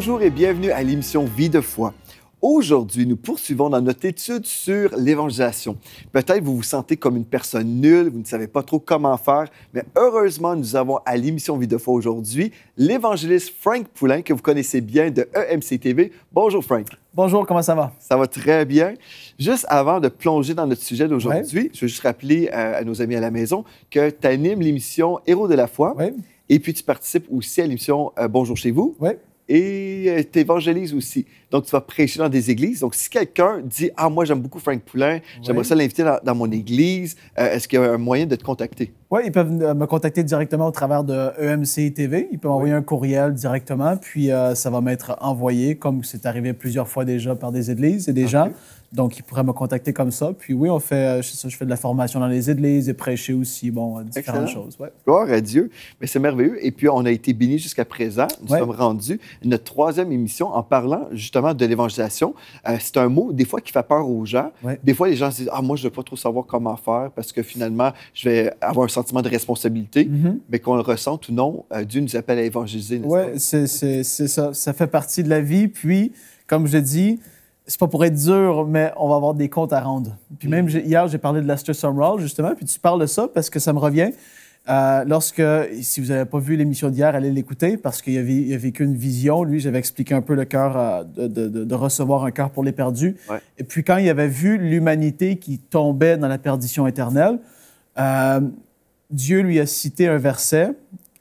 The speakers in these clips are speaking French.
Bonjour et bienvenue à l'émission Vie de foi. Aujourd'hui, nous poursuivons dans notre étude sur l'évangélisation. Peut-être vous vous sentez comme une personne nulle, vous ne savez pas trop comment faire, mais heureusement, nous avons à l'émission Vie de foi aujourd'hui l'évangéliste Frank Poulain, que vous connaissez bien de EMC TV. Bonjour Frank. Bonjour, comment ça va? Ça va très bien. Juste avant de plonger dans notre sujet d'aujourd'hui, je veux juste rappeler euh, à, nos amis à la maison que tu animes l'émission Héros de la foi. Et puis, tu participes aussi à l'émission euh, Bonjour chez vous. Oui et euh, tu aussi. Donc, tu vas prêcher dans des églises. Donc, si quelqu'un dit Ah, moi, j'aime beaucoup Frank Poulain, j'aimerais ça l'inviter dans, mon église, euh, est-ce qu'il y a un moyen de te contacter? Oui, ils peuvent euh, me contacter directement au travers de EMC TV. Ils peuvent envoyer un courriel directement, puis euh, ça va m'être envoyé, comme c'est arrivé plusieurs fois déjà par des églises et des gens. Donc, ils pourraient me contacter comme ça. Puis oui, on fait, euh, je, fais de la formation dans les églises et prêcher aussi, bon, différentes choses. Ouais. Gloire à Dieu. Mais c'est merveilleux. Et puis, on a été bénis jusqu'à présent. Nous sommes rendus notre troisième émission en parlant justement de l'évangélisation. c'est un mot, des fois, qui fait peur aux gens. Des fois, les gens se disent, ah, moi, je ne veux pas trop savoir comment faire parce que finalement, je vais avoir un sentiment de responsabilité, mhm. mais qu'on le ressente ou non, euh, Dieu nous appelle à évangéliser. Oui, c'est ça. Ça fait partie de la vie. Puis, comme je dis, c'est pas pour être dur, mais on va avoir des comptes à rendre. Puis même hier, j'ai parlé de Lester Sumrall, justement, puis tu parles de ça parce que ça me revient. Euh, lorsque, si vous n'avez pas vu l'émission d'hier, allez l'écouter parce qu'il avait, vécu avait qu'une vision. Lui, j'avais expliqué un peu le cœur euh, de, recevoir un cœur pour les perdus. Et puis quand il avait vu l'humanité qui tombait dans la perdition éternelle, euh, Dieu lui a cité un verset.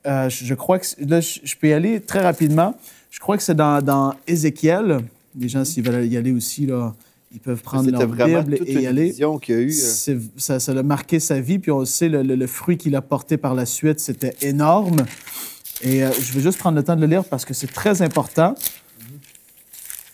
Euh, je, crois que là, je, peux y aller très rapidement. Je crois que c'est dans, dans, Ézéchiel. Les gens, s'ils veulent y aller aussi, là, ils peuvent prendre leur Bible et y aller. qu'il a eu. Euh. Ça, ça a marqué sa vie, puis on sait le, fruit qu'il a porté par la suite, c'était énorme. Et euh, je vais juste prendre le temps de le lire parce que c'est très important.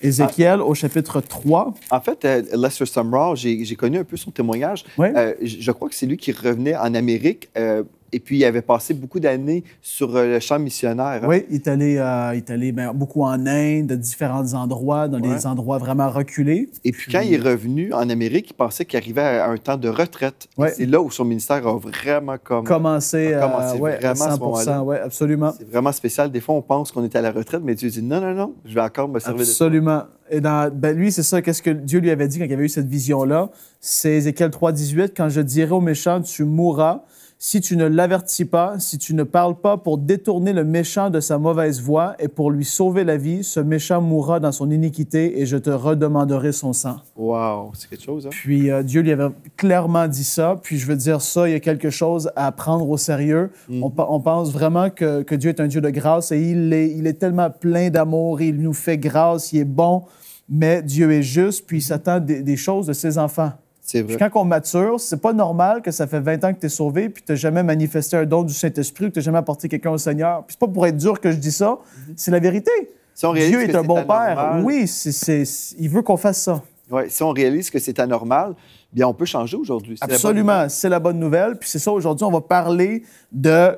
Ézéchiel au chapitre 3. En fait, euh, Lester Sumrall, j'ai connu un peu son témoignage. Euh, je crois que c'est lui qui revenait en Amérique euh, et puis, il avait passé beaucoup d'années sur euh, le champ missionnaire. Hein. Oui, il est allé, euh, il est allé ben, beaucoup en Inde, de différents endroits, dans des endroits vraiment reculés. Et puis, quand il est revenu en Amérique, il pensait qu'il arrivait à un temps de retraite. C'est là où son ministère a vraiment comme... commencé, a commencé euh, à 100 oui, absolument. C'est vraiment spécial. Des fois, on pense qu'on est à la retraite, mais Dieu dit non, non, non, je vais encore me servir absolument. de Absolument. Et ben, lui, c'est ça, qu'est-ce que Dieu lui avait dit quand il avait eu cette vision-là? C'est Ézéchiel 3,18, quand je dirai aux méchants, tu mourras. Si tu ne l'avertis pas, si tu ne parles pas pour détourner le méchant de sa mauvaise voie et pour lui sauver la vie, ce méchant mourra dans son iniquité et je te redemanderai son sang. Wow, c'est quelque chose, hein? Puis euh, Dieu lui avait clairement dit ça. Puis je veux dire ça, il y a quelque chose à prendre au sérieux. Mm. On, pense vraiment que, Dieu est un Dieu de grâce et il est, tellement plein d'amour, il nous fait grâce, il est bon, mais Dieu est juste, puis il s'attend des choses de ses enfants. Vrai. quand on mature, c'est pas normal que ça fait 20 ans que tu es sauvé, puis tu jamais manifesté un don du Saint-Esprit, que tu jamais apporté quelqu'un au Seigneur. Puis c'est pas pour être dur que je dis ça, mhm. c'est la vérité. Si on Dieu est, un bon Père. Oui, c'est, il veut qu'on fasse ça. Ouais, si on réalise que c'est anormal, bien on peut changer aujourd'hui. Absolument, c'est la bonne nouvelle. Puis c'est ça, aujourd'hui, on va parler de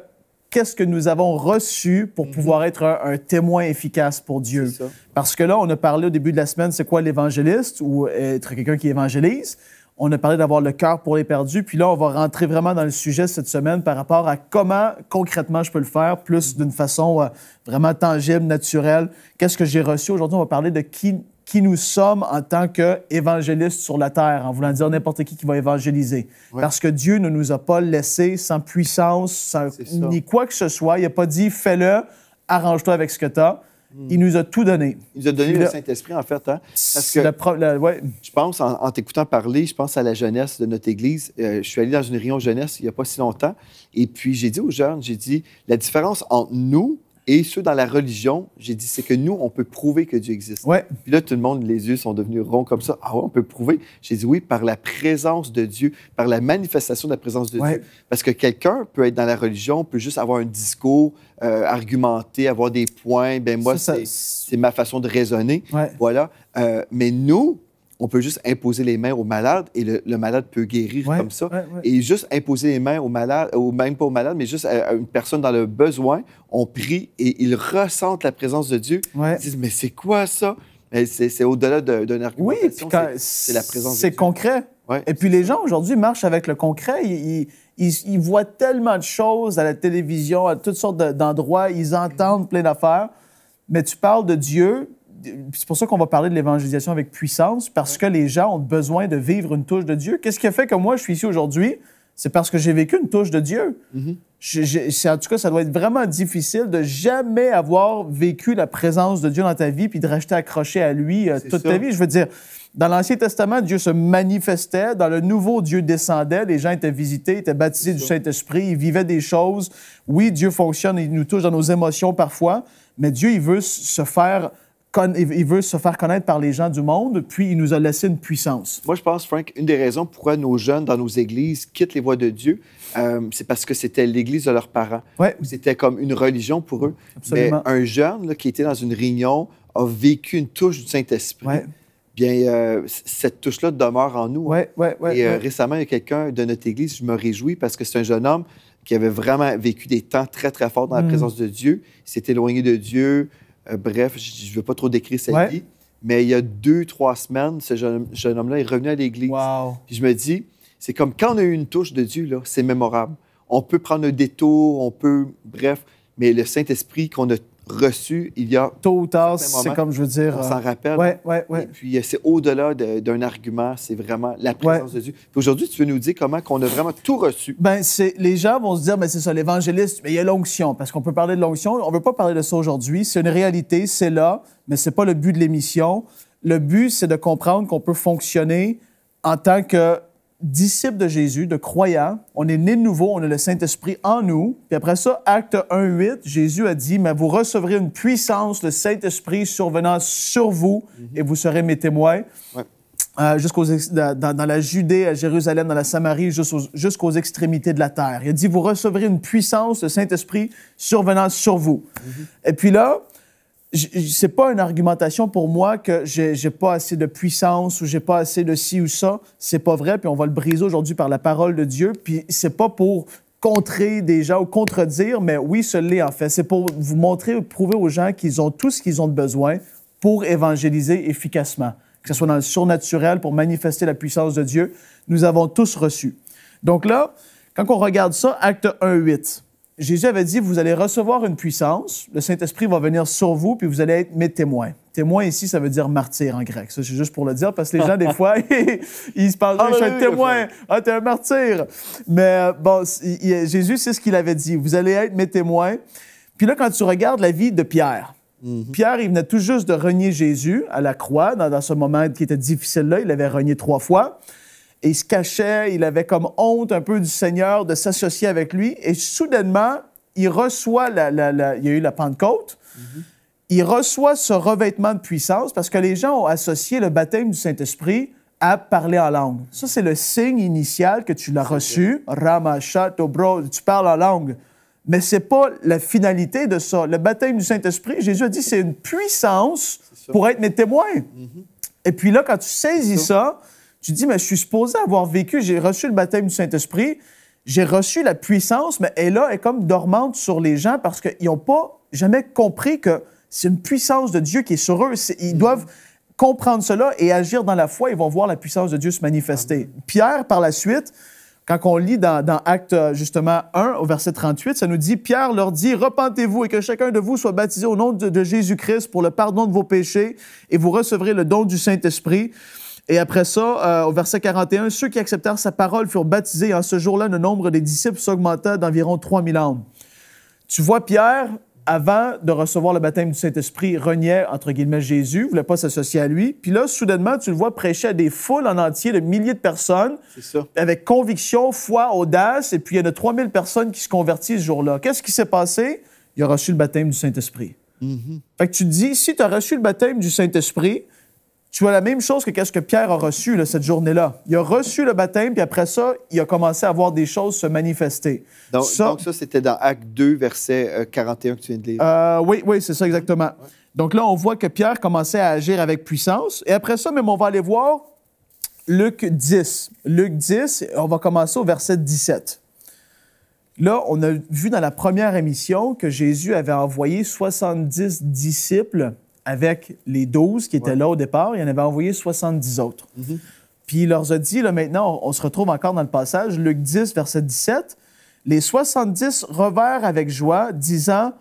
qu'est-ce que nous avons reçu pour mhm. pouvoir être un, un, témoin efficace pour Dieu. Parce que là, on a parlé au début de la semaine, c'est quoi l'évangéliste ou être quelqu'un qui évangélise. On a parlé d'avoir le cœur pour les perdus. Puis là, on va rentrer vraiment dans le sujet cette semaine par rapport à comment concrètement je peux le faire, plus d'une façon euh, vraiment tangible, naturelle. Qu'est-ce que j'ai reçu aujourd'hui? On va parler de qui, nous sommes en tant qu'évangélistes sur la terre, en voulant dire n'importe qui qui va évangéliser. Parce que Dieu ne nous a pas laissés sans puissance, ni quoi que ce soit. Il n'a pas dit fais-le, arrange-toi avec ce que tu as. Mm. Il nous a tout donné. Il nous a donné le Saint-Esprit, en fait. Hein. que je pense, en, t'écoutant parler, je pense à la jeunesse de notre Église. Euh, je suis allé dans une réunion jeunesse il n'y a pas si longtemps, et puis j'ai dit aux jeunes, j'ai dit, la différence entre nous et ceux dans la religion, j'ai dit, c'est que nous, on peut prouver que Dieu existe. Ouais. Puis là, tout le monde, les yeux sont devenus ronds comme ça. Ah ouais, on peut prouver. J'ai dit, oui, par la présence de Dieu, par la manifestation de la présence de Dieu. Parce que quelqu'un peut être dans la religion, peut juste avoir un discours, euh, argumenter, avoir des points. Ben moi, c'est ma façon de raisonner. Voilà. Euh, mais nous, on peut juste imposer les mains aux malades et le, malade peut guérir comme ça. Et juste imposer les mains au malades, ou même pas aux mais juste à, une personne dans le besoin, on prie et ils ressentent la présence de Dieu. Ils disent Mais c'est quoi ça? C'est au-delà d'un argument. Oui, c'est la présence. C'est concret. Et puis les gens aujourd'hui marchent avec le concret. ils, voient tellement de choses à la télévision, à toutes sortes d'endroits. Ils entendent plein d'affaires. Mais tu parles de Dieu. C'est pour ça qu'on va parler de l'évangélisation avec puissance, parce que les gens ont besoin de vivre une touche de Dieu. Qu'est-ce qui a fait que moi, je suis ici aujourd'hui? c'est parce que j'ai vécu une touche de Dieu. Mm-hmm. en tout cas, ça doit être vraiment difficile de jamais avoir vécu la présence de Dieu dans ta vie puis de rester accroché à lui euh, toute ta vie. Je veux dire, dans l'Ancien Testament, Dieu se manifestait. Dans le Nouveau, Dieu descendait. Les gens étaient visités, étaient baptisés du Saint-Esprit. Ils vivaient des choses. Oui, Dieu fonctionne il nous touche dans nos émotions parfois, mais Dieu, il veut se faire il veut se faire connaître par les gens du monde, puis il nous a laissé une puissance. Moi, je pense, Frank, une des raisons pourquoi nos jeunes dans nos églises quittent les voies de Dieu, euh, c'est parce que c'était l'église de leurs parents. Ouais. C'était comme une religion pour eux. Absolument. Mais un jeune qui était dans une réunion a vécu une touche du Saint-Esprit. Ouais. Bien, euh, cette touche-là demeure en nous. Hein. Ouais, ouais. Et euh, récemment, il y a quelqu'un de notre église, je me réjouis parce que c'est un jeune homme qui avait vraiment vécu des temps très, très forts dans la mm. présence de Dieu. Il s'est éloigné de Dieu, euh, bref, je ne veux pas trop décrire sa vie, mais il y a deux, trois semaines, ce jeune, homme-là est revenu à l'Église. je me dis, c'est comme quand on a eu une touche de Dieu, là, c'est mémorable. On peut prendre un détour, on peut, bref, mais le Saint-Esprit qu'on a reçu il y a. Tôt ou tard, c'est comme je veux dire. On s'en euh, rappelle. Ouais, ouais, ouais. puis, euh, c'est au-delà d'un argument, c'est vraiment la présence de Dieu. Aujourd'hui, tu veux nous dire comment qu'on a vraiment tout reçu. Ben, les gens vont se dire, mais ben, c'est ça, l'évangéliste, mais il y a l'onction, parce qu'on peut parler de l'onction. On ne veut pas parler de ça aujourd'hui. C'est une réalité, c'est là, mais ce n'est pas le but de l'émission. Le but, c'est de comprendre qu'on peut fonctionner en tant que disciples de Jésus, de croyants. On est né de nouveau, on a le Saint-Esprit en nous. Puis après ça, acte 1, 8, Jésus a dit, mais vous recevrez une puissance, le Saint-Esprit survenant sur vous, mhm. et vous serez mes témoins. Euh, jusqu'aux dans, la Judée, à Jérusalem, dans la Samarie, jusqu'aux extrémités de la terre. Il a dit, vous recevrez une puissance, le Saint-Esprit survenant sur vous. Mhm. Et puis là, c'est pas une argumentation pour moi que je j'ai pas assez de puissance ou j'ai pas assez de ci ou ça. C'est pas vrai, puis on va le briser aujourd'hui par la parole de Dieu. Puis c'est pas pour contrer des gens ou contredire, mais oui, ce l'est en fait. C'est pour vous montrer, prouver aux gens qu'ils ont tout ce qu'ils ont de besoin pour évangéliser efficacement. Que ce soit dans le surnaturel, pour manifester la puissance de Dieu, nous avons tous reçu. Donc là, quand on regarde ça, acte 1, 8. Jésus avait dit, vous allez recevoir une puissance, le Saint-Esprit va venir sur vous, puis vous allez être mes témoins. Témoin ici, ça veut dire martyr en grec. Ça, c'est juste pour le dire, parce que les gens, des fois, ils se parlent je suis un témoin, ah, es un martyr. Mais bon, Jésus, c'est ce qu'il avait dit, vous allez être mes témoins. Puis là, quand tu regardes la vie de Pierre, mhm. Pierre, il venait tout juste de renier Jésus à la croix, dans, ce moment qui était difficile-là. Il avait renié trois fois il se cachait, il avait comme honte un peu du Seigneur de s'associer avec lui. Et soudainement, il reçoit, la, il y a eu la Pentecôte, il reçoit ce revêtement de puissance parce que les gens ont associé le baptême du Saint-Esprit à parler en langue. Ça, c'est le signe initial que tu l'as reçu. rama Tobro, tu parles en langue. Mais ce n'est pas la finalité de ça. Le baptême du Saint-Esprit, Jésus a dit, c'est une puissance pour être mes témoins. Mhm. Et puis là, quand tu saisis ça tu dis, mais je suis supposé avoir vécu, j'ai reçu le baptême du Saint-Esprit, j'ai reçu la puissance, mais elle, là, est comme dormante sur les gens parce qu'ils n'ont pas jamais compris que c'est une puissance de Dieu qui est sur eux. ils mhm. doivent comprendre cela et agir dans la foi. Ils vont voir la puissance de Dieu se manifester. Pierre, par la suite, quand on lit dans, Acte euh, justement 1 au verset 38, ça nous dit, Pierre leur dit, repentez-vous et que chacun de vous soit baptisé au nom de, de Jésus-Christ pour le pardon de vos péchés et vous recevrez le don du Saint-Esprit. Et après ça, euh, au verset 41, ceux qui acceptèrent sa parole furent baptisés. En ce jour-là, le nombre des disciples s'augmenta d'environ 3000 âmes. Tu vois, Pierre, avant de recevoir le baptême du Saint-Esprit, reniait, entre guillemets, Jésus, voulait pas s'associer à lui. Puis là, soudainement, tu le vois prêcher à des foules en entier, de milliers de personnes, avec conviction, foi, audace, et puis il y a de 3000 personnes qui se convertissent ce jour-là. Qu'est-ce qui s'est passé? Il a reçu le baptême du Saint-Esprit. Mhm. Fait que tu dis, si tu as reçu le baptême du Saint-Esprit, tu vois la même chose que qu'est-ce que Pierre a reçu cette journée-là. Il a reçu le baptême, puis après ça, il a commencé à voir des choses se manifester. Donc ça, c'était dans Acte 2, verset 41 euh, que tu viens de lire. Euh, oui, oui, c'est ça exactement. Donc là, on voit que Pierre commençait à agir avec puissance. Et après ça, même on va aller voir Luc 10. Luc 10, on va commencer au verset 17. Là, on a vu dans la première émission que Jésus avait envoyé 70 disciples avec les 12 qui étaient là au départ, il en avait envoyé 70 autres. Mhm. Puis il leur a dit, là, maintenant, on, se retrouve encore dans le passage, Luc 10, verset 17, les 70 revinrent avec joie, disant,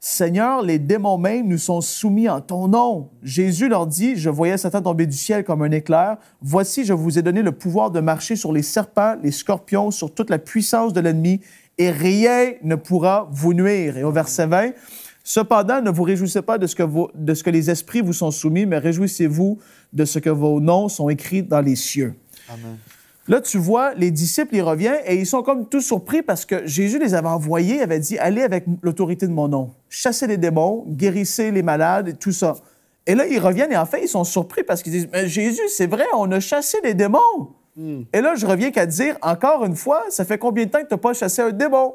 Seigneur, les démons mêmes nous sont soumis en ton nom. Jésus leur dit, je voyais Satan tomber du ciel comme un éclair. Voici, je vous ai donné le pouvoir de marcher sur les serpents, les scorpions, sur toute la puissance de l'ennemi, et rien ne pourra vous nuire. Et au verset 20, Cependant, ne vous réjouissez pas de ce que, de ce que les esprits vous sont soumis, mais réjouissez-vous de ce que vos noms sont écrits dans les cieux. Amen. Là, tu vois, les disciples, ils reviennent et ils sont comme tout surpris parce que Jésus les avait envoyés, avait dit, allez avec l'autorité de mon nom, chassez les démons, guérissez les malades, et tout ça. Et là, ils reviennent et en fait, ils sont surpris parce qu'ils disent, mais Jésus, c'est vrai, on a chassé les démons. Hmm. Et là, je reviens qu'à dire, encore une fois, ça fait combien de temps que tu n'as pas chassé un démon?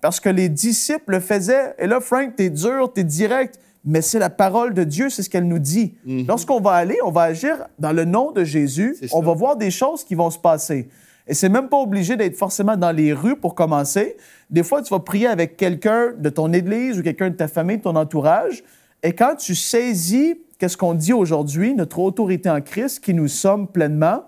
parce que les disciples le faisaient. Et là, Frank, t'es dur, t'es direct, mais c'est la parole de Dieu, c'est ce qu'elle nous dit. Mhm. Lorsqu'on va aller, on va agir dans le nom de Jésus, on va voir des choses qui vont se passer. Et c'est même pas obligé d'être forcément dans les rues pour commencer. Des fois, tu vas prier avec quelqu'un de ton église ou quelqu'un de ta famille, de ton entourage. Et quand tu saisis qu'est-ce qu'on dit aujourd'hui, notre autorité en Christ, qui nous sommes pleinement,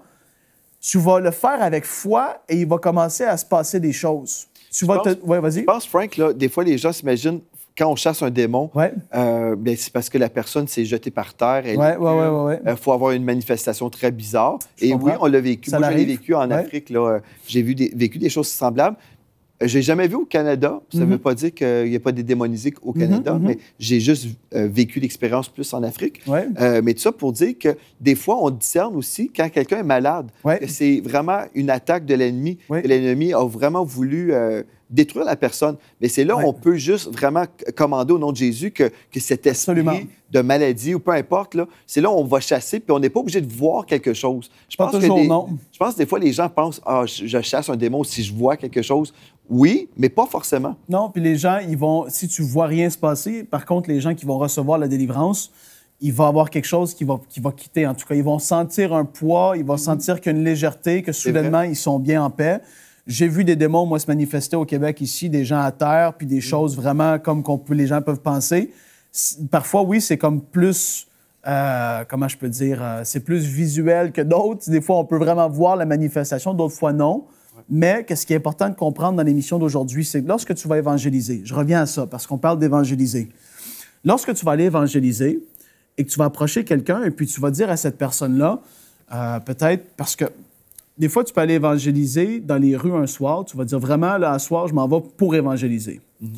tu vas le faire avec foi et il va commencer à se passer des choses. Je pense, Frank, là, des fois, les gens s'imaginent quand on chasse un démon, euh, ben, c'est parce que la personne s'est jetée par terre. Il euh, faut avoir une manifestation très bizarre. et oui, on l'a vécu. Moi, je vécu en Afrique. Euh, j'ai vécu des choses semblables. J'ai jamais vu au Canada. Ça ne veut mhm. pas dire qu'il n'y a pas des démonisiques au mhm, Canada, mhm. mais j'ai juste euh, vécu l'expérience plus en Afrique. Euh, mais tout ça pour dire que des fois, on discerne aussi quand quelqu'un est malade, c'est vraiment une attaque de l'ennemi. L'ennemi a vraiment voulu euh, détruire la personne. Mais c'est là où on peut juste vraiment commander au nom de Jésus que, que cet esprit de maladie ou peu importe, c'est là où on va chasser, puis on n'est pas obligé de voir quelque chose. Je pense, que des, je pense des fois, les gens pensent, ah, je chasse un démon si je vois quelque chose oui, mais pas forcément. Non, puis les gens, ils vont, si tu vois rien se passer, par contre, les gens qui vont recevoir la délivrance, ils vont avoir quelque chose qui va, quitter. En tout cas, ils vont sentir un poids, ils vont mhm. sentir qu'il une légèreté, que soudainement, ils sont bien en paix. J'ai vu des démons, moi, se manifester au Québec ici, des gens à terre, puis des mhm. choses vraiment comme les gens peuvent penser. Parfois, oui, c'est comme plus, euh, comment je peux dire, euh, c'est plus visuel que d'autres. Des fois, on peut vraiment voir la manifestation, d'autres fois, non. Mais quest ce qui est important de comprendre dans l'émission d'aujourd'hui, c'est que lorsque tu vas évangéliser, je reviens à ça parce qu'on parle d'évangéliser. Lorsque tu vas aller évangéliser et que tu vas approcher quelqu'un et puis tu vas dire à cette personne-là, euh, peut-être parce que des fois, tu peux aller évangéliser dans les rues un soir, tu vas dire vraiment, là, à soir, je m'en vais pour évangéliser. Mhm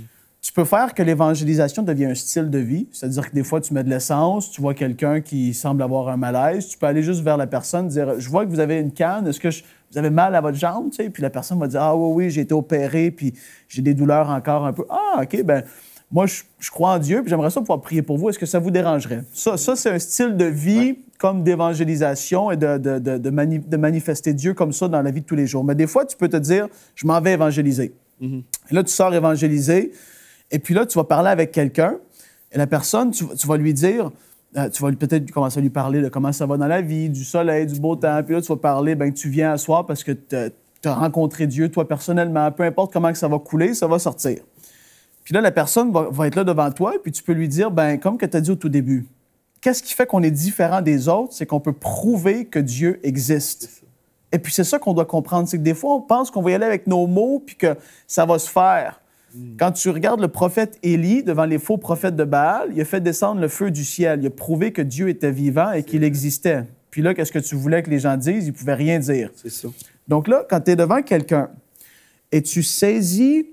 tu peux faire que l'évangélisation devienne un style de vie, c'est-à-dire que des fois, tu mets de l'essence, tu vois quelqu'un qui semble avoir un malaise, tu peux aller juste vers la personne, dire Je vois que vous avez une canne, est-ce que vous avez mal à votre jambe Puis la personne va dire Ah oui, oui, j'ai été opéré, puis j'ai des douleurs encore un peu. Ah, OK, ben moi, je, crois en Dieu, puis j'aimerais ça pouvoir prier pour vous. Est-ce que ça vous dérangerait? Ça, ça c'est un style de vie comme d'évangélisation et de, de, manifester Dieu comme ça dans la vie de tous les jours. Mais des fois, tu peux te dire Je m'en vais évangéliser. Mm-hmm. là, tu sors évangéliser et puis là, tu vas parler avec quelqu'un et la personne, tu, vas lui dire, euh, tu vas peut-être commencer à lui parler de comment ça va dans la vie, du soleil, du beau temps. Puis là, tu vas parler, ben tu viens à parce que tu as rencontré Dieu, toi personnellement. Peu importe comment que ça va couler, ça va sortir. Puis là, la personne va, être là devant toi, et puis tu peux lui dire, ben comme que tu as dit au tout début, qu'est-ce qui fait qu'on est différent des autres? C'est qu'on peut prouver que Dieu existe. Et puis c'est ça qu'on doit comprendre, c'est que des fois, on pense qu'on va y aller avec nos mots, puis que ça va se faire. Quand tu regardes le prophète Élie devant les faux prophètes de Baal, il a fait descendre le feu du ciel. Il a prouvé que Dieu était vivant et qu'il existait. Puis là, qu'est-ce que tu voulais que les gens disent? Ils pouvaient rien dire. C'est ça. Donc là, quand tu es devant quelqu'un et tu saisis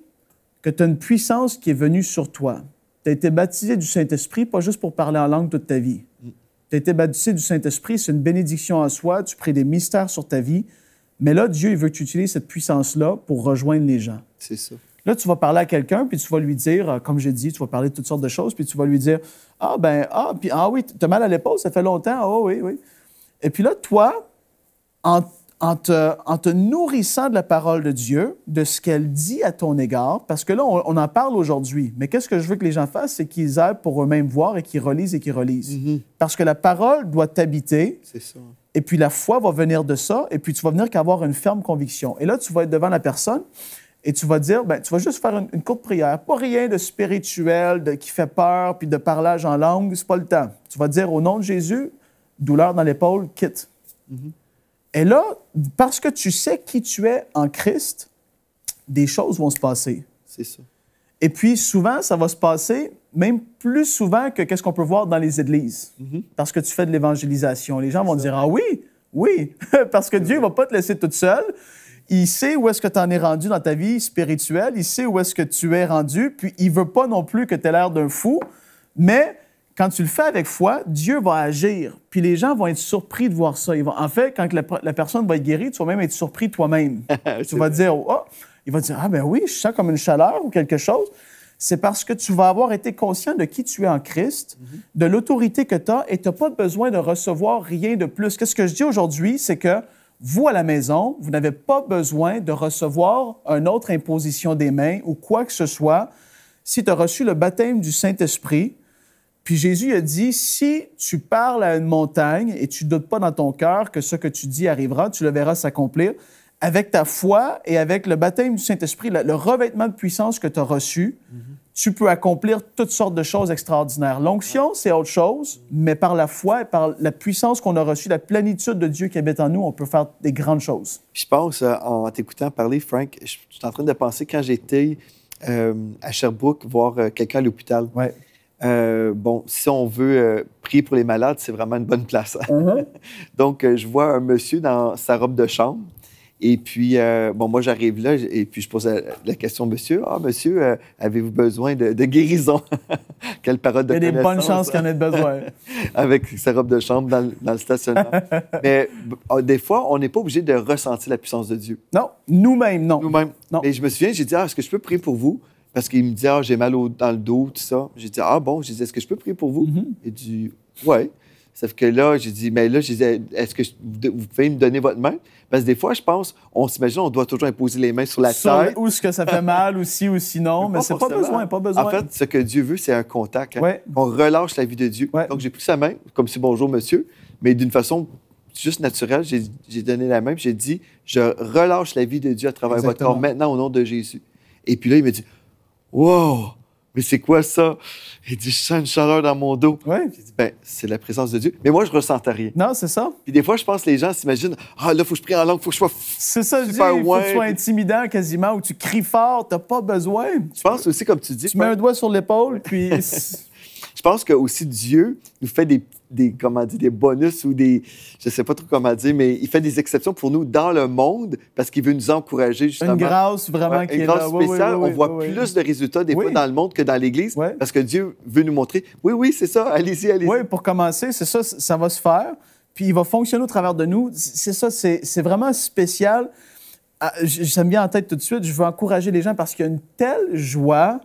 que tu as une puissance qui est venue sur toi, tu as été baptisé du Saint-Esprit, pas juste pour parler en langue toute ta vie. Mm. Tu as été baptisé du Saint-Esprit, c'est une bénédiction en soi, tu prends des mystères sur ta vie. Mais là, Dieu, il veut que tu utilises cette puissance-là pour rejoindre les gens. C'est ça. Là, tu vas parler à quelqu'un, puis tu vas lui dire, euh, comme j'ai dit, tu vas parler de toutes sortes de choses, puis tu vas lui dire, ah ben, ah, puis, ah oui, t'as mal à l'épaule, ça fait longtemps, ah oh, oui, oui. Et puis là, toi, en, te, nourrissant de la parole de Dieu, de ce qu'elle dit à ton égard, parce que là, on, en parle aujourd'hui, mais qu'est-ce que je veux que les gens fassent, c'est qu'ils aillent pour eux-mêmes voir et qu'ils relisent et qu'ils relisent. Mm-hmm. Parce que la parole doit t'habiter. C'est ça. Et puis la foi va venir de ça, et puis tu vas venir qu'avoir une ferme conviction. Et là, tu vas être devant la personne, et tu vas dire, ben, tu vas juste faire une, courte prière. Pas rien de spirituel, de qui fait peur, puis de parlage en langue, c'est pas le temps. Tu vas dire, au nom de Jésus, douleur dans l'épaule, quitte. Et là, parce que tu sais qui tu es en Christ, des choses vont se passer. C'est ça. Et puis souvent, ça va se passer même plus souvent que qu'est-ce qu'on peut voir dans les églises. Mhm. Parce que tu fais de l'évangélisation, les gens vont dire ah oui, oui, parce que Dieu ne mhm. va pas te laisser toute seule il sait où est-ce que tu en es rendu dans ta vie spirituelle, il sait où est-ce que tu es rendu, puis il veut pas non plus que tu aies l'air d'un fou, mais quand tu le fais avec foi, Dieu va agir, puis les gens vont être surpris de voir ça. Ils vont, en fait, quand la, personne va être guérie, tu vas même être surpris toi-même. Ah, tu vas dire, oh, il va dire, ah ben oui, je sens comme une chaleur ou quelque chose. C'est parce que tu vas avoir été conscient de qui tu es en Christ, mm-hmm. de l'autorité que tu as, et tu n'as pas besoin de recevoir rien de plus. Qu'est-ce que je dis aujourd'hui, c'est que vous, à la maison, vous n'avez pas besoin de recevoir une autre imposition des mains ou quoi que ce soit si tu as reçu le baptême du Saint-Esprit. Puis Jésus a dit, si tu parles à une montagne et tu ne doutes pas dans ton cœur que ce que tu dis arrivera, tu le verras s'accomplir, avec ta foi et avec le baptême du Saint-Esprit, le, revêtement de puissance que tu as reçu, mhm tu peux accomplir toutes sortes de choses extraordinaires. L'onction, c'est autre chose, mais par la foi et par la puissance qu'on a reçue, la plénitude de Dieu qui habite en nous, on peut faire des grandes choses. je pense, euh, en t'écoutant parler, Frank, je suis en train de penser quand j'étais euh, à Sherbrooke voir euh, quelqu'un à l'hôpital. bon, si on veut prier pour les malades, c'est vraiment une bonne place. Hein. Uh-huh. Donc, je vois un monsieur dans sa robe de chambre et puis, euh, bon, moi, j'arrive là et puis je pose la, question monsieur. Ah, monsieur, euh, avez-vous besoin de, guérison? Quelle parole de Il y a des bonnes chances qu'il en ait besoin. Avec sa robe de chambre dans, le stationnement. Mais ah, des fois, on n'est pas obligé de ressentir la puissance de Dieu. Non, nous-mêmes, non. Nous-mêmes. Non. Et je me souviens, j'ai dit, ah, est-ce que je peux prier pour vous? Parce qu'il me dit, ah, j'ai mal au, dans le dos, tout ça. J'ai dit, ah, bon. je dit, est-ce que je peux prier pour vous? Et mm-hmm. Il dit, ouais. Sauf que là, j'ai dit, mais là, je est-ce que vous pouvez me donner votre main? Parce que des fois, je pense, on s'imagine, on doit toujours imposer les mains sur la terre Ou ce que ça fait mal aussi ou sinon, mais, c'est pas besoin, pas besoin. En fait, ce que Dieu veut, c'est un contact. Hein. On relâche la vie de Dieu. Donc, j'ai pris sa main, comme si bonjour, monsieur, mais d'une façon juste naturelle, j'ai donné la main, j'ai dit, je relâche la vie de Dieu à travers votre corps maintenant au nom de Jésus. Et puis là, il me dit, wow! mais c'est quoi ça? Il dit, je sens une chaleur dans mon dos. dit, ben, c'est la présence de Dieu. Mais moi, je ressentais rien. Non, c'est ça. Puis des fois, je pense que les gens s'imaginent, ah là, faut que je prie en langue, faut que je sois. C'est ça, je dis, il faut que tu sois intimidant quasiment, ou tu cries fort, t'as pas besoin. Tu penses aussi, comme tu dis. Tu mets un doigt sur l'épaule, puis. je pense que aussi Dieu nous fait des, des, comment dire, des bonus ou des, je sais pas trop comment dire, mais il fait des exceptions pour nous dans le monde parce qu'il veut nous encourager justement. Une grâce vraiment qui est spéciale. on voit plus de résultats des fois dans le monde que dans l'Église parce que Dieu veut nous montrer, oui, oui, c'est ça, allez-y, allez-y. Oui, pour commencer, c'est ça, ça va se faire. Puis il va fonctionner au travers de nous. C'est ça, c'est vraiment spécial. Ah, j'aime bien en tête tout de suite. Je veux encourager les gens parce qu'il y a une telle joie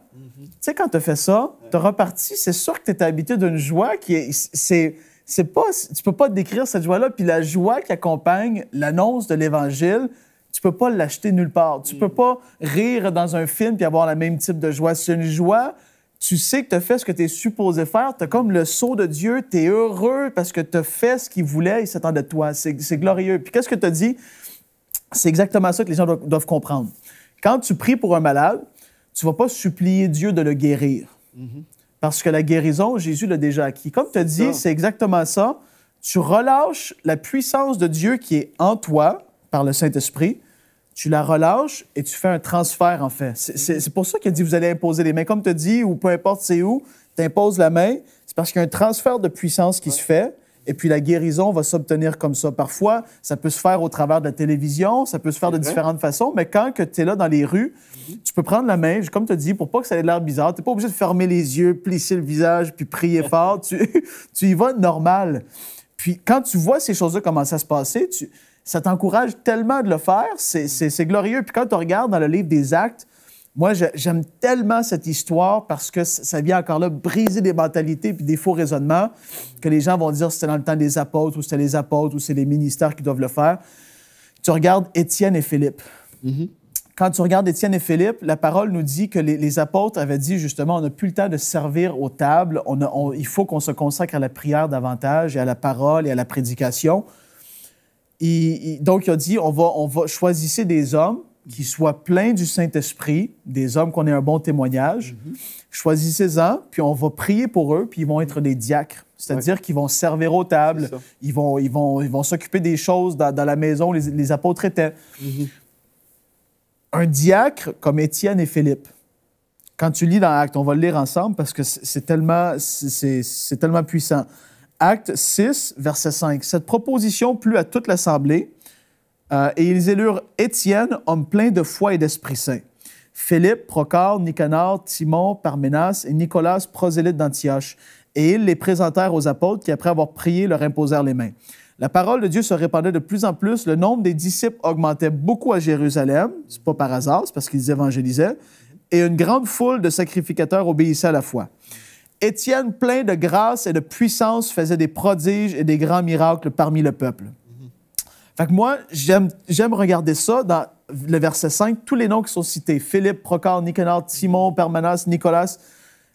tu sais, quand tu as fait ça, tu es reparti, c'est sûr que tu étais habité d'une joie qui est. c'est c'est pas, tu peux pas décrire cette joie-là. Puis la joie qui accompagne l'annonce de l'Évangile, tu peux pas l'acheter nulle part. Tu peux pas rire dans un film puis avoir le même type de joie. C'est une joie, tu sais que tu as fait ce que tu es supposé faire. Tu as comme le sceau de Dieu, tu es heureux parce que tu as fait ce qu'il voulait, il s'attendait de toi. C'est glorieux. Puis qu'est-ce que tu as dit? C'est exactement ça que les gens doivent comprendre. Quand tu pries pour un malade, tu vas pas supplier Dieu de le guérir. Mhm. Parce que la guérison, Jésus l'a déjà acquis. Comme tu as dit, c'est exactement ça. Tu relâches la puissance de Dieu qui est en toi par le Saint-Esprit. Tu la relâches et tu fais un transfert, en fait. C'est mhm. pour ça qu'il dit, vous allez imposer les mains. Comme tu as dit, ou peu importe c'est où, tu imposes la main. C'est parce qu'il y a un transfert de puissance qui se fait et puis la guérison va s'obtenir comme ça. Parfois, ça peut se faire au travers de la télévision, ça peut se faire de différentes façons, mais quand tu es là dans les rues, mm-hmm. tu peux prendre la main, comme tu dis, pour pas que ça ait l'air bizarre. Tu n'es pas obligé de fermer les yeux, plisser le visage, puis prier fort. Tu, tu y vas normal. Puis quand tu vois ces choses-là commencer à se passer, ça t'encourage tellement de le faire, c'est glorieux. Puis quand tu regardes dans le livre des actes, moi, j'aime tellement cette histoire parce que ça vient encore là briser des mentalités puis des faux raisonnements que les gens vont dire c'était dans le temps des apôtres ou c'était les apôtres ou c'est les ministères qui doivent le faire. Tu regardes Étienne et Philippe. Mm-hmm. Quand tu regardes Étienne et Philippe, la parole nous dit que les, apôtres avaient dit justement on n'a plus le temps de servir aux tables, on il faut qu'on se consacre à la prière davantage et à la parole et à la prédication. Et, donc, il a dit on va, on va choisissez des hommes qui soient pleins du Saint-Esprit, des hommes qu'on ait un bon témoignage. Mhm. Choisissez-en, puis on va prier pour eux, puis ils vont être des diacres. C'est-à-dire qu'ils vont servir aux tables, ils vont, ils vont, ils vont s'occuper des choses dans, la maison les, les apôtres étaient. Mhm. Un diacre comme Étienne et Philippe. Quand tu lis dans Acte, on va le lire ensemble parce que c'est tellement, c'est tellement puissant. Acte 6, verset 5. Cette proposition plut à toute l'assemblée euh, et ils élurent Étienne, homme plein de foi et d'Esprit Saint. Philippe, Procor, Nicanor, Timon, Parménas et Nicolas, prosélyte d'Antioche. Et ils les présentèrent aux apôtres qui, après avoir prié, leur imposèrent les mains. La parole de Dieu se répandait de plus en plus. Le nombre des disciples augmentait beaucoup à Jérusalem. C'est pas par hasard, c'est parce qu'ils évangélisaient. Et une grande foule de sacrificateurs obéissait à la foi. Étienne, plein de grâce et de puissance, faisait des prodiges et des grands miracles parmi le peuple. Fait que moi, j'aime regarder ça dans le verset 5, tous les noms qui sont cités, Philippe, Procor, Nicanor, Timon, Permanas, Nicolas,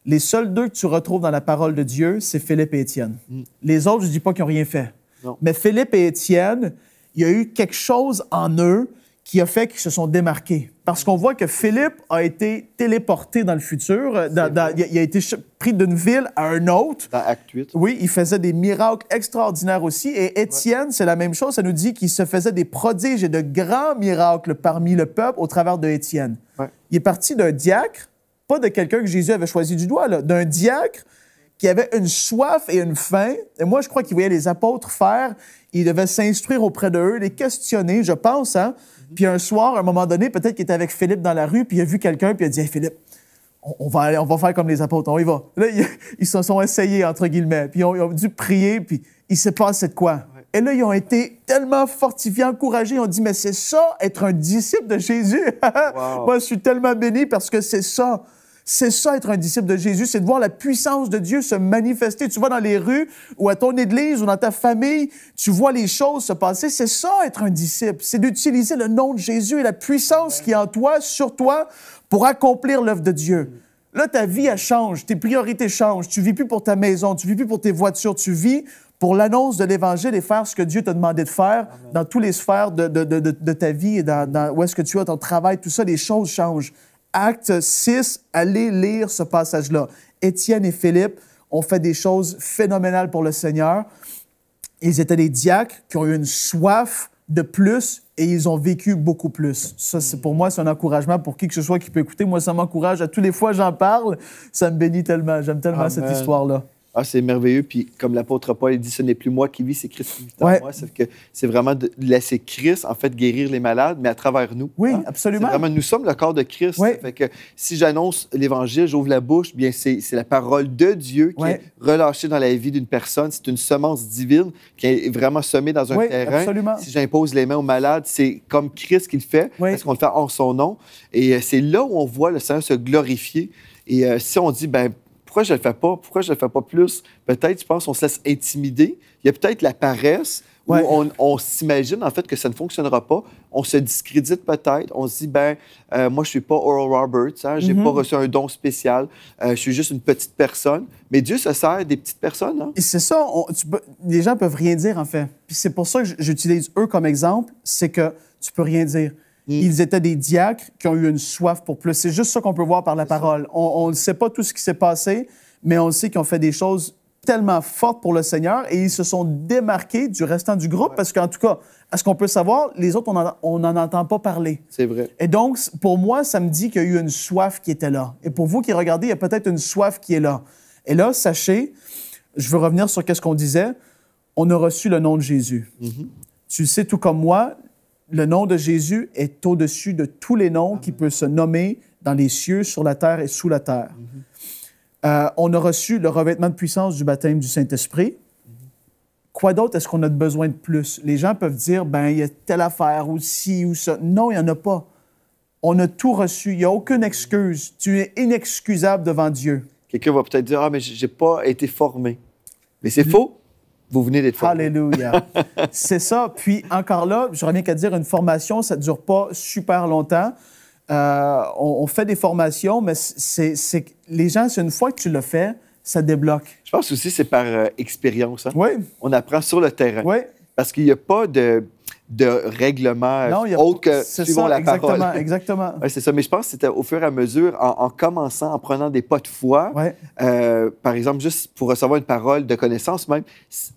les seuls deux que tu retrouves dans la parole de Dieu, c'est Philippe et Étienne. Mm. Les autres, je ne dis pas qu'ils n'ont rien fait. Mais Philippe et Étienne, il y a eu quelque chose en eux qui a fait qu'ils se sont démarqués. Parce qu'on voit que Philippe a été téléporté dans le futur. Euh, il, a, été pris d'une ville à un autre. Dans Acte 8. Oui, il faisait des miracles extraordinaires aussi. Et Étienne, c'est la même chose. Ça nous dit qu'il se faisait des prodiges et de grands miracles parmi le peuple au travers de Étienne. Il est parti d'un diacre, pas de quelqu'un que Jésus avait choisi du doigt, d'un diacre qui avait une soif et une faim. Et moi, je crois qu'il voyait les apôtres faire. Il devait s'instruire auprès d'eux, les questionner, je pense. Hein? Puis un soir, à un moment donné, peut-être qu'il était avec Philippe dans la rue, puis il a vu quelqu'un, puis il a dit hey, Philippe, on va, aller, on va faire comme les apôtres, on y va. ils, se sont essayés, entre guillemets, puis ils ont, dû prier, puis il s'est passé de quoi. Et là, ils ont été tellement fortifiés, encouragés. Ils ont dit, mais c'est ça, être un disciple de Jésus. Moi, je suis tellement béni parce que c'est ça. C'est ça être un disciple de Jésus, c'est de voir la puissance de Dieu se manifester. Tu vas dans les rues ou à ton église ou dans ta famille, tu vois les choses se passer. C'est ça être un disciple, c'est d'utiliser le nom de Jésus et la puissance qui est en toi, sur toi, pour accomplir l'œuvre de Dieu. Là, ta vie, elle change, tes priorités changent. Tu vis plus pour ta maison, tu vis plus pour tes voitures, tu vis pour l'annonce de l'Évangile et faire ce que Dieu t'a demandé de faire dans toutes les sphères de, ta vie et dans, dans où est-ce que tu as ton travail, tout ça, les choses changent. Acte 6, allez lire ce passage-là. Étienne et Philippe ont fait des choses phénoménales pour le Seigneur. Ils étaient des diacres qui ont eu une soif de plus et ils ont vécu beaucoup plus. Ça, c'est pour moi, c'est un encouragement pour qui que ce soit qui peut écouter. Moi, ça m'encourage. À tous les fois, j'en parle. Ça me bénit tellement. J'aime tellement cette histoire-là ah, c'est merveilleux. Puis comme l'apôtre Paul dit, ce n'est plus moi qui vis, c'est Christ qui vit moi. C'est que c'est vraiment de laisser Christ, en fait, guérir les malades, mais à travers nous. Oui, ah, absolument. Vraiment, nous sommes le corps de Christ. Fait que si j'annonce l'Évangile, j'ouvre la bouche, bien c'est la parole de Dieu qui est relâchée dans la vie d'une personne. C'est une semence divine qui est vraiment semée dans un terrain. Absolument. Si j'impose les mains aux malades, c'est comme Christ qu'il fait, parce qu'on le fait en son nom. Et euh, c'est là où on voit le Seigneur se glorifier. Et euh, si on dit, ben pourquoi je le fais pas? Pourquoi je le fais pas plus? Peut-être, je pense, on se laisse intimider. Il y a peut-être la paresse où on, s'imagine, en fait, que ça ne fonctionnera pas. On se discrédite peut-être. On se dit, ben, euh, moi, je suis pas Oral Roberts. Hein, je n'ai pas mhm. reçu un don spécial. Euh, je suis juste une petite personne. Mais Dieu se sert des petites personnes. Hein? C'est ça. les gens peuvent rien dire, en fait. Puis c'est pour ça que j'utilise eux comme exemple. C'est que tu peux rien dire. Ils étaient des diacres qui ont eu une soif pour plus. C'est juste ça qu'on peut voir par la parole. On ne sait pas tout ce qui s'est passé, mais on sait qu'ils ont fait des choses tellement fortes pour le Seigneur et ils se sont démarqués du restant du groupe parce qu'en tout cas, à ce qu'on peut savoir, les autres, on n'en entend pas parler. C'est vrai. Et donc, pour moi, ça me dit qu'il y a eu une soif qui était là. Et pour vous qui regardez, il y a peut-être une soif qui est là. Et là, sachez, je veux revenir sur ce qu'on disait, on a reçu le nom de Jésus. Mm-hmm. Tu sais, tout comme moi, le nom de Jésus est au-dessus de tous les noms qui peuvent se nommer dans les cieux, sur la terre et sous la terre. Mhm. Euh, on a reçu le revêtement de puissance du baptême du Saint-Esprit. Mhm. Quoi d'autre est-ce qu'on a besoin de plus? Les gens peuvent dire, ben, il y a telle affaire ou ci ou ça. Non, il n'y en a pas. On a tout reçu. Il n'y a aucune mhm. excuse. Tu es inexcusable devant Dieu. Quelqu'un va peut-être dire, ah, mais n'ai pas été formé. Mais c'est faux. Vous venez d'être formé. Alléluia. c'est ça. Puis encore là, je reviens qu'à dire, une formation, ça ne dure pas super longtemps. Euh, on, fait des formations, mais c'est les gens, c'est une fois que tu le fais, ça débloque. Je pense aussi que c'est par euh, expérience. Hein. Oui. On apprend sur le terrain. Oui. Parce qu'il n'y a pas de de règlement autre que suivant la exactement, parole. Exactement. c'est ça. Mais je pense que c'était au fur et à mesure, en, commençant, en prenant des pas de foi. Euh, par exemple, juste pour recevoir une parole de connaissance, même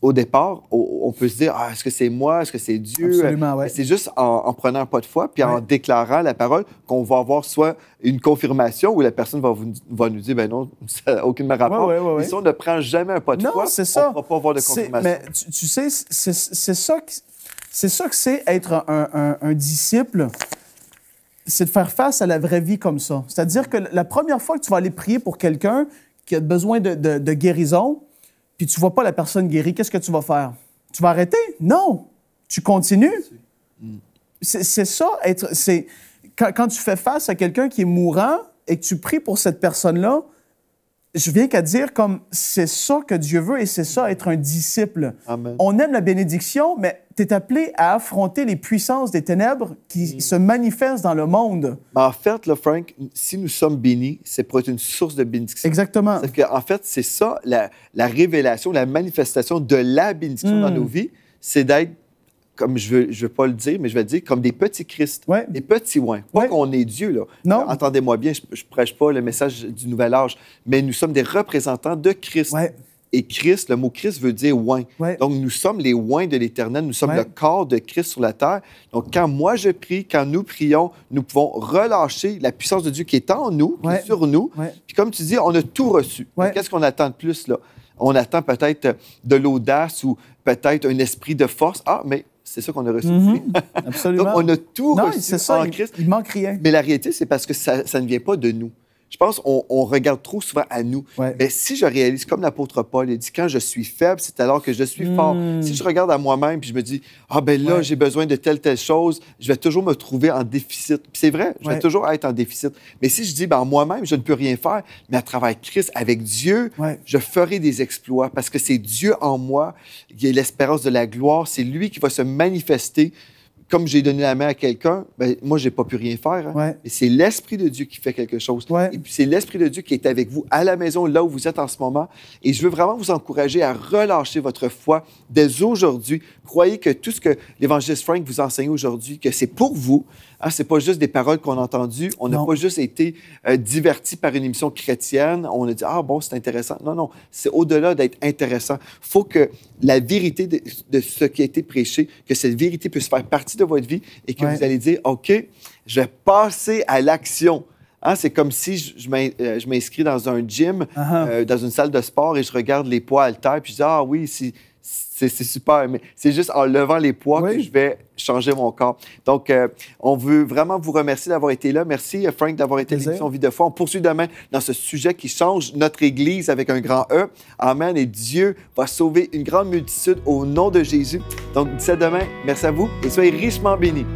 au départ, on peut se dire ah, est-ce que c'est moi Est-ce que c'est Dieu Absolument, C'est juste en, prenant un pas de foi puis en déclarant la parole qu'on va avoir soit une confirmation où la personne va, vous, va nous dire ben non, ça n'a aucune rapport. Mais si on ne prend jamais un pas de foi, on ne va pas avoir de confirmation. Mais tu, tu sais, c'est ça qui c'est ça que c'est être un, disciple, c'est de faire face à la vraie vie comme ça. C'est-à-dire que la première fois que tu vas aller prier pour quelqu'un qui a besoin de, guérison, puis tu vois pas la personne guérie, qu'est-ce que tu vas faire? Tu vas arrêter? Non! Tu continues. C'est ça, être... c'est quand, tu fais face à quelqu'un qui est mourant et que tu pries pour cette personne-là, je viens qu'à dire comme c'est ça que Dieu veut et c'est ça être un disciple. On aime la bénédiction, mais c'est appelé à affronter les puissances des ténèbres qui hmm. se manifestent dans le monde. Bah, en fait, le Frank, si nous sommes bénis, c'est pour être une source de bénédiction. Exactement. en fait, c'est ça, la, révélation, la manifestation de la bénédiction dans hmm. nos vies, c'est d'être comme je ne veux, je pas le dire, mais je vais le dire, comme des petits Christ, des petits oins. Pas qu'on est Dieu, là. Non. Entendez-moi bien, je ne prêche pas le message du nouvel âge, mais nous sommes des représentants de Christ. Ouais et Christ, le mot Christ veut dire oin. Donc, nous sommes les oins de l'Éternel, nous sommes le corps de Christ sur la terre. Donc, quand moi je prie, quand nous prions, nous pouvons relâcher la puissance de Dieu qui est en nous, qui est sur nous. Puis, comme tu dis, on a tout reçu. Qu'est-ce qu'on attend de plus, là? On attend peut-être de l'audace ou peut-être un esprit de force. Ah, mais c'est ça qu'on a reçu. Mhm. Absolument. Donc, on a tout reçu en Christ. Il manque rien. Mais la réalité, c'est parce que ça ne vient pas de nous je pense on, regarde trop souvent à nous. Mais si je réalise, comme l'apôtre Paul, il dit quand je suis faible, c'est alors que je suis hmm. fort. Si je regarde à moi-même puis je me dis ah ben là j'ai besoin de telle telle chose, je vais toujours me trouver en déficit. C'est vrai, je vais toujours être en déficit. Mais si je dis ben moi-même je ne peux rien faire, mais à travers Christ avec Dieu, je ferai des exploits parce que c'est Dieu en moi qui est l'espérance de la gloire. C'est lui qui va se manifester comme j'ai donné la main à quelqu'un, ben, moi, j'ai pas pu rien faire. Hein. c'est l'Esprit de Dieu qui fait quelque chose. Et puis, c'est l'Esprit de Dieu qui est avec vous à la maison, là où vous êtes en ce moment. Et je veux vraiment vous encourager à relâcher votre foi dès aujourd'hui. Croyez que tout ce que l'évangéliste Frank vous enseigne aujourd'hui, que c'est pour vous. Hein, c'est pas juste des paroles qu'on a entendues. On n'a pas juste été euh, diverti par une émission chrétienne. On a dit, ah bon, c'est intéressant. Non, non, c'est au-delà d'être intéressant. faut que la vérité de, de ce qui a été prêché, que cette vérité puisse faire partie de votre vie et que vous allez dire, OK, je vais passer à l'action. Hein, c'est comme si euh, je, m'inscris dans un gym, uh-huh. euh, dans une salle de sport et je regarde les poids terre puis je dis, ah oui, si, c'est super, mais c'est juste en levant les poids que je vais changer mon corps. Donc, euh, on veut vraiment vous remercier d'avoir été là. Merci, euh, Frank, d'avoir été là. l'émission Vie de foi. On poursuit demain dans ce sujet qui change notre Église avec un grand E. Amen. Et Dieu va sauver une grande multitude au nom de Jésus. Donc, d'ici demain, merci à vous et soyez richement bénis.